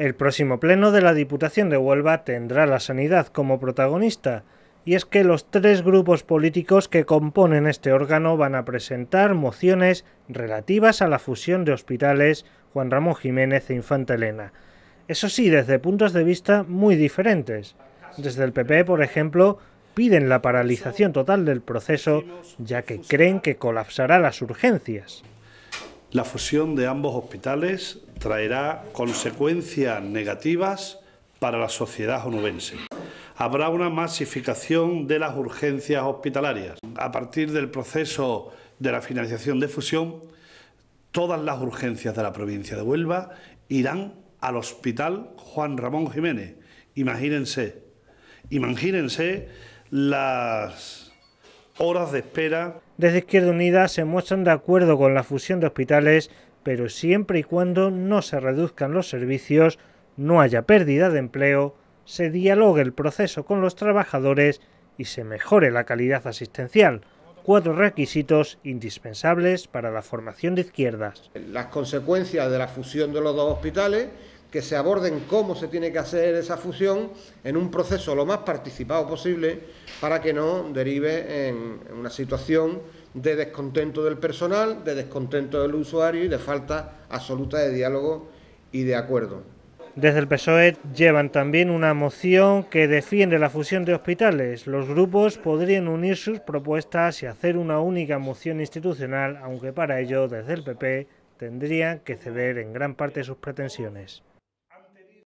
El próximo pleno de la Diputación de Huelva tendrá la sanidad como protagonista, y es que los tres grupos políticos que componen este órgano van a presentar mociones relativas a la fusión de hospitales Juan Ramón Jiménez e Infanta Elena. Eso sí, desde puntos de vista muy diferentes. Desde el PP, por ejemplo, piden la paralización total del proceso, ya que creen que colapsará las urgencias. La fusión de ambos hospitales traerá consecuencias negativas para la sociedad onubense. Habrá una masificación de las urgencias hospitalarias. A partir del proceso de la financiación de fusión, todas las urgencias de la provincia de Huelva irán al Hospital Juan Ramón Jiménez. Imagínense, imagínense las horas de espera. Desde Izquierda Unida se muestran de acuerdo con la fusión de hospitales, pero siempre y cuando no se reduzcan los servicios, no haya pérdida de empleo, se dialogue el proceso con los trabajadores y se mejore la calidad asistencial cuatro requisitos indispensables para la formación de izquierdas. Las consecuencias de la fusión de los dos hospitales que se aborden cómo se tiene que hacer esa fusión en un proceso lo más participado posible para que no derive en una situación de descontento del personal, de descontento del usuario y de falta absoluta de diálogo y de acuerdo. Desde el PSOE llevan también una moción que defiende la fusión de hospitales. Los grupos podrían unir sus propuestas y hacer una única moción institucional, aunque para ello desde el PP tendrían que ceder en gran parte sus pretensiones.